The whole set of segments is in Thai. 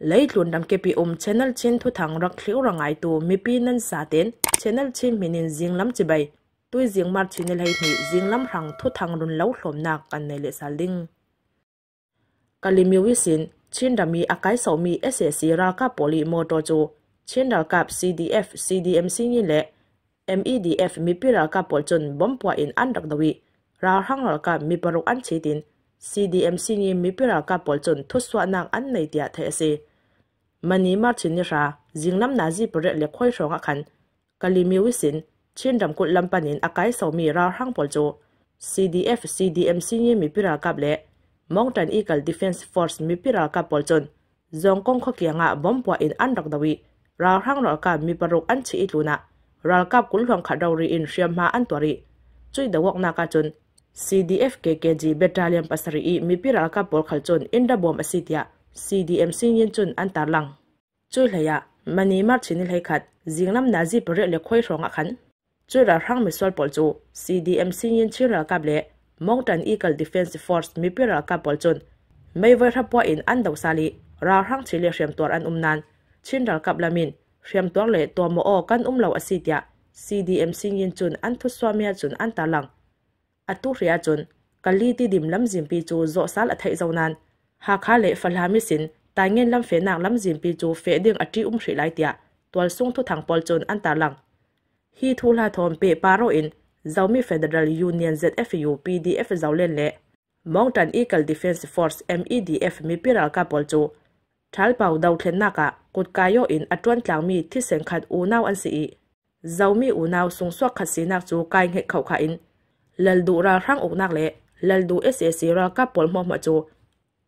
Lai luan dam kepi om channel chain thu thang rak liu rang aay tu mi pi nan saa ten, channel chain mi nin ziang lam chi bay, tui ziang mar chi ni lay thi ziang lam rang thu thang run lau lom naa ka nay le saa ling. Ka li mi wi sin, chain da mi akay sau mi SAC ra ka poli mo to jo, chain e ra ka CDF, CDMC nyi le, MEDF mi ra ka polchon bom pwa in an rak dawi, ra hang ra ka mi paruk an che tin, CDMC nyi mi ka polchon thud swa an nay tya the ese. mani mar chin ni ra zingnam na ji pore le khoi ronga khan kalimi wisin chindam kut lampanin akai somi ra hang pol cho CDF CDMC ni mi pira kap le Mountain Eagle Defense Force mi pira kap pol chon zongkong kho kianga bompwa in anrak dawi ra hang ra ka mi paruk an chi itluna ra kap kul hlong kha dawri in riam ma an twari chui da wak na ka chon CDF KKG battalion pasari i mi pira kap pol khal chon in da bom asitia CDMC yin chun an tar lang chu hlaya mani mar chini hlai khat zingnam na ji pare le khoi ronga khan chu ra rang mi sol pol chu CDMC yin chira kap Mong Mountain Eagle Defense Force mi pira ka pol chun mai vai rapwa in an daw sali ra rang chile hrem tor an umnan chin dal kap lamin hrem tor le to mo o kan umlo asitia CDMC yin chun an thu swamia chun an talang atu hria chun kali ti dim lam jimpi chu zo sal athai zonan hà kha lệ phal hà mi xin tài ngen lâm phế nang lâm jin pi chú phế ding a ti um thri lai tia tol sung thu thang pol chon an ta lang khi thu la thom pe paro in mi federal union zfu pdf zau len le mountain eagle defense force medf mi piral ka pol chu bảo đầu dau thlen na ka kut kayo in atwan tlang mi thiết sinh khat u naw an sĩ, i mi u naw sung suak khát si nak chú cai nge khẩu kha in lal du ra rang uk nak le lal du ssc ra ka pol mo ma chu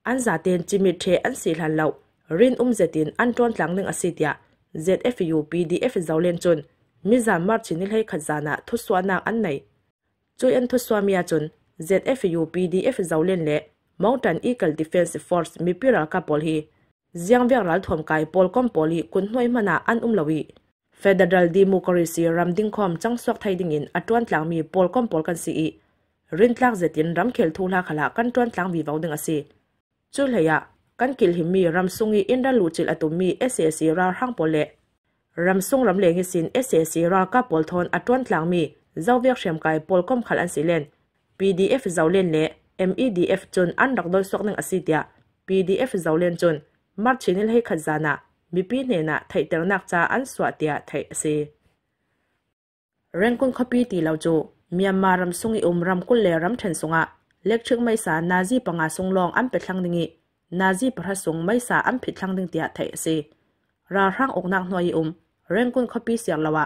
ăn giả tiền chỉ mít thế ăn xì hàn lậu rin um dệt tiền an tuân lắng nâng asitia zfu pdf giàu lên chun mi giả mar chỉ nên hay khát giả nạ thu xóa nàng an này chui an thu xóa mia chun zfu pdf giàu lên lệ mountain eagle defense force mi pira ka pol hi giang vek ral thom kai pol kom pol hi kun hnoi mana an um lawi federal democracy ramding khom chang suak thai ding in atuan tlang mi pol kom pol kan si i rin tlak zetin ram khel thu la khala kan tuan vì vi vau ding xì chú lệ à căn kil hi mi ram sungi inda lu là atu mi ssc ra hang pole ram sung ram leng hi xin ssc ra ka thôn ở à atwan tlang mi việc xem cái kai công kom khal xí lên pdf zau lên le medf chun an rak dol sok nang asitia pdf zau len chun mar chinil hei khat zana mi pi ne nạ thai ter nak cha an swa tia thai ase rengkun khapi ti lo chu myanmar ram sungi um ram kul le ram thren à เล็กเชิงไม่สานาจีปงอาสงลองอันเป็ดทังดิ่งนาจีประสงไม่สาอันผิดทังดึ่งเตียเทเสิราร่างอกนักหน่วยอุมเร่งกุนขปีเสียงละวะ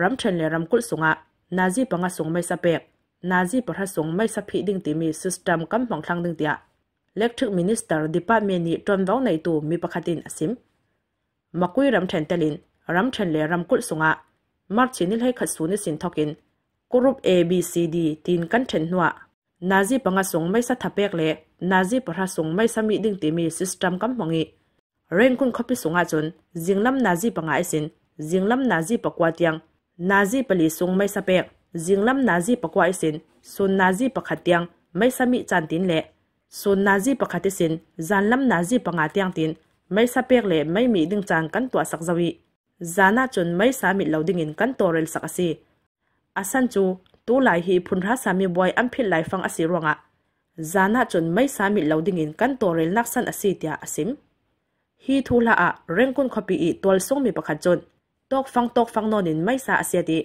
รำเชนเลยรำกุลสงะนาจีปงอาสงไม่สเปก นาจีประสงไม่สพิดิ่งตีมีสิสเต็มกำปังทังดึ่งเตียเล็กเชิงมินิสเตอร์ดิปาเมนีจนวอาในตัวมีประคตินอสิมมาคุยรำเชนเตลินรำเชนเลยรำกุลสงะมาร์ชินิลให้ขัดสูนิสินทอกินกรุ๊ป A B C D ตีนกันเชนหัวนาจีปังสงไม่สั์เปกเลยนาจีปราสงไม่สมีดึงตีมีสิสตัมกำมองอีเร่งคุณขบิสงอาจนจิงลำนาจีปังไอสินจิงลำนาจีปกวาดยังนาจีปลีสงไม่สเปกจิงลำนาจีปกวาดสินส่วนนาจีปขัดยังไม่สมีจันตินเลยส่วนนาจีปขัดสินจันลำนาจีปังอาเตียงตินไม่สเปกเลยไม่มีดึงจันกันตัวสักจวีจานาจนไม่สามีเหล่าดึงอินกันตัวเรลสักสีอาสันจูตู้ไหลฮีพุนพระสามีบอยอันพิลไหลฟังอสิรวงอะจานาจนไม่สามีเหล่าดิ่งินกันตัวเรนนักสันอสิเตียอสิมฮีทุละอะเร่งกุนขปีอีตัวส่งมีประคันจนตกฟังตกฟังนอนินไม่สาอเสียดี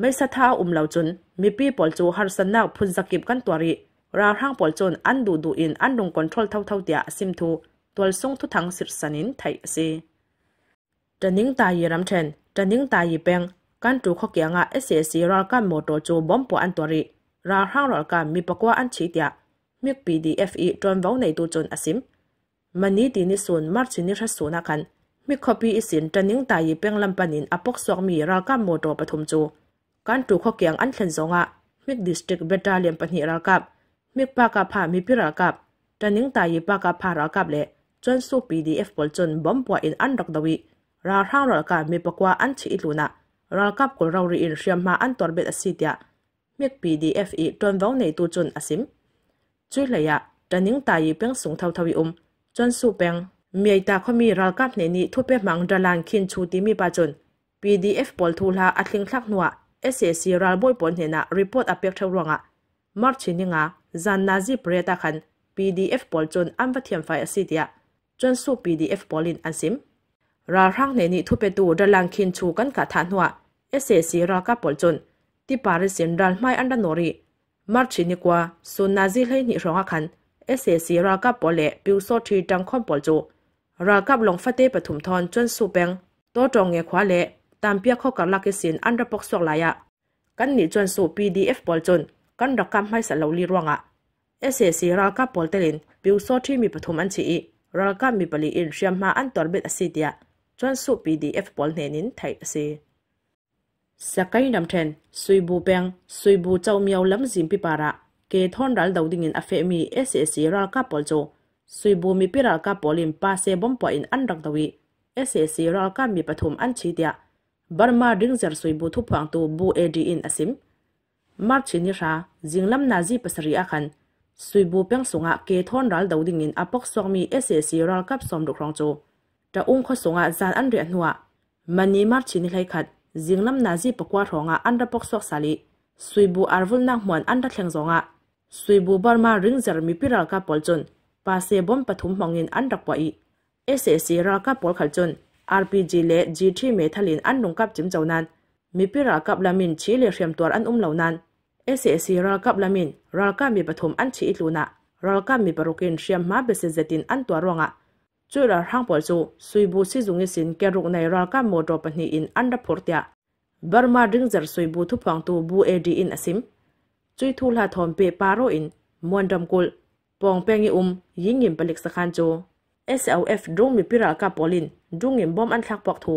ไม่สะท้าอุ้มเหล่าจนมีปีปอลจูฮาร์สันนาพุนสกิบกันตัวรีราห่างปอลจนอันดูดูอินอันดงคอนโทรลเท่าเท่าเดียอสิมทูตัวส่งทุทังสิรสนินไทยสิจะนิ่งตายย่รำเชนจะนิ่งตายย่เปงการตูข้อเกียงอ่ะเอสเอสีรัลการโมโตจูบอมปออันตัวรีรัลห้างรัลการมีปะกว่าอันชีเดียมีปีดีเอฟอีจนเว้าในตัวจนอสิมมันนี้ดีนิสุนมาร์ชินิรัสสูนักัน มีคอปีอิสินจันยิงตายเปียงลำปานินอปกสวงมีรัลการโมโตปฐมจู การตูข้อเกียงอันเซนสงอ่ะมีดิสตริกเบตาเลียมปนิรัลกับมีปากกาพามีพิรักับจันยิงตายปากกาพารักกับเละจนสู้ปีดีเอฟบอลจนบอมปัวอินอันดอกดวีรา้างรอการมีปกว่าอันชีอิลุนะรัลกับกลเรารีอินเชียมมาอันตัวเบ็ดอสิตยาเมีกปีดีเอฟอีจนว้าในตูจนอสิมจุยเลยะจะนิ่งตายเปียงสูงเท่าทวีอมจนสูเปียงมีตาขมีรัลกับในนี้ทุเปมังดลานคินชูติมีปาจนีดีเอลทูลาอัดลิงลักหนัวเเอสอซีรัลบอยปนเห็นะรีพอร์ตอเปียกเทวงะมาร์ชินิงะจันนาจิเปรตาคัน PDF เอลจนอันวัเทียมไฟสิทธย์จนสู้ PDF เอลินอันซิมราร่งเนนีทุเปตูดลังคินชูกันกะทานหัวเอเซซีรากาปอลจุนที่ปาริสินดันไม่อันดันโนรีมาร์ชินิกว่าสุนนาซิเลนิรองคันเอเซซีรากาปอลเลปิวโซทีดังคอมปอลจูรากาหลงฟัตเตปฐุมทอนจนสูเปงตัวจงเงขวาเลตามเปียเข้ากับลักเสินอันดับปกสวกลายะกันนีจนสู่ PDF บอลจุนกันรักกำให้สลาลีร่วงอ่ะเอเซซีรากาบปอลเตลินปิวโซที่มีปฐุมอันชีรากามีปลีอินเชียมมาอันตอร์เบ็ดอสิเดีย chuan su pdf pol hnenin thei ase sakai nam then suibu peng suibu chau miau lam zim pi para ke thon ral do dingin afe mi ssc ral ka pol cho suibu mi pi ral ka polim pa se bom po in an rak dawi ssc ral ka mi pathum an chi dia Burma barma ringzer suibu thu phang tu bu ad in asim mar chini ra jinglam na ji pasari a khan suibu peng sunga ke thon ral do dingin apok sok mi ssc ral kap som ro khrong cho ระองข้ขสงอาจารย์อันเรียนหัวมันนี้มาร์ชินเลรขัดจิงลำนาจีปกว่าทองอันรับปกสวกสาลีสุยบูอาร์วุลนักหมวนอันรัดแข่งสงอาสุยบูบาร์มาริงจารมีพิรักกาปอลจนปาเซบอมปฐุมมองเงินอันรักปวยเอเอซีรักกาปอลขัดจน RPG เละจีทีเมทัลินอันลงกับจิมเจ้านั้น มีพิรักกับลามินชี้เลเรียมตัวอันอุ้มเหล่านั้นเอเอซีรักกับลามินรักกามีปฐุมอันชีอิลูนะรักกามีปรุกินเชียมมาเบเซเซตินอันตัวรองอ่ะจวยระห้งปอยจูสุยบูซิจุงยิสินแกรุกในราการโมโดปนีอินอันดับพอร์ตยาบาร์มาดึงจัดสุยบูทุพังตูบูเอดีอินอสิมจวยทูลาทอมเปปาโรอินมวนดำกุลปองเปงยอุมยิงยิมปลิกสคันจู SLF ดุงมีปิรากาปอลินดุงิมบอมอันทักปอกทู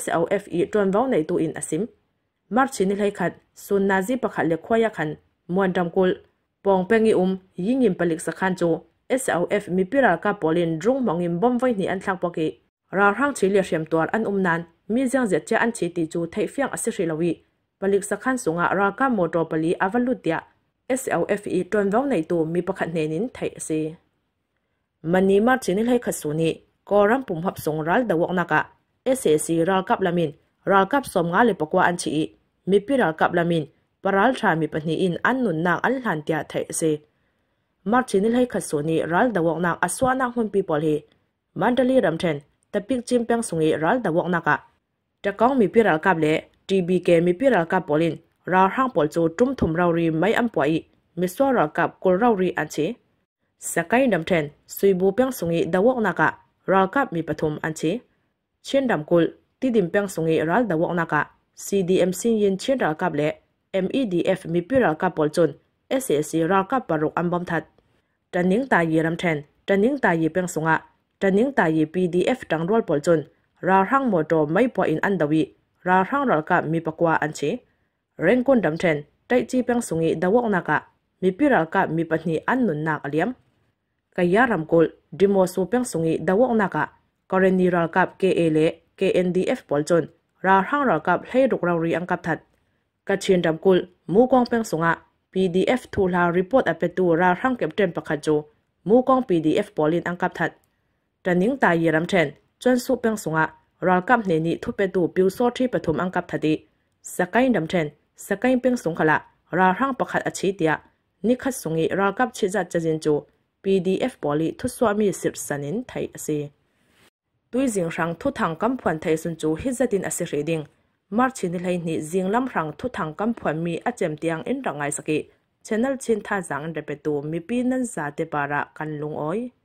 SLF อีจวนว้าในตูอินอสิมมาร์ชินิไลขัดซุนนาซีปะขัดเล็กควายขันมวนดำกุลปองเปงยอุมยิงยิมปลิกสคันจู s l f มีพิรากาปอลินรุ่งมองอินบอมไว้ในอันทักปกเราร้างชีเลียเชียมตัวอันอุมนั้นมีเจียงเจียเจอันชีติจูไทเฟียงอสิริลวีบลิกสัทขันสุงะรากาโมโตปลีอาวัลุตยา SLF อีตวนเว้าในตัวมีประคันเนนินไทยซีมันนี้มาจีนิให้ขัดสูนีก็รัมปุ่มหับสงรัลดวกนักะ SSC รักกับลามินรักกับสมงาเลปกว่าอันชีมีพิรักกับลามินปรัลชามีปนีอินอันนุนนางอันหลันเตียไทยซี Martin lai khasoni ral dawok nak aswana hun people he Mandali ramthen tapik chimpang sungi ral dawok naka takong mi piral kap le TBK mi piral kap polin ra hang pol chu tum thum raw ri mai am poi mi so ra kap kol raw ri an chi sakai ramthen suibu pang sungi dawok naka ra kap mi pathum an chi chen dam kul ti dim pang sungi ral dawok naka CDMC yin chen ra kap le MEDF mi piral kap pol chun SSC ra kap paruk ambam that จันนิงตาเยลำเทนจันนิงตาเยเปียงสงะจันนิงตาเยปีดีเอฟจังรวลปอลจนราหั้งโมโตไม่พออินอันดวีราหั้งรอลกับมีปะกวาอันเชเร่งกุนดำเทนได้จีเปียงสงีดาวกนักะมีพิรัลกับมีปัญหาอันนุนนักเลียมกายารำกุลดิมสูเปียงสงีดาวกนักะกรณีรอลกับเกเอเลเกเอ็นดีเอฟปอลจนราหั้งรอลกับให้รุกรารีอังกับทัดกระเชียนดำกุลมูกองเปียงสงะ PDF ทูลารีพอร์ตอัปเปตูราทั้งเก็บเตรียมประคจูมูกอง PDF บอลินอังกับทัดแต่นิ่งตายเยรำเชนจนสุเปียงสงะรากับเนนิทุเปตูปิวโซที่ปฐมอังกับทัดีสกายดำเชนสกายเปียงสงขละราทั้งประคัดอชีเตียนิคัดสงีรากับชิจัดจะจินจู PDF บอลิทุสวามีสิบสนินไทยอสีด้วยจิงรังทุทางกำพวนไทยสุนจูฮิจัดินอสิเิดิง marchin ni lai ni zinglam rang thu thang kam phuan mi a chem tiang in rangai saki channel chin repetu mi pi nan za te kan lung oi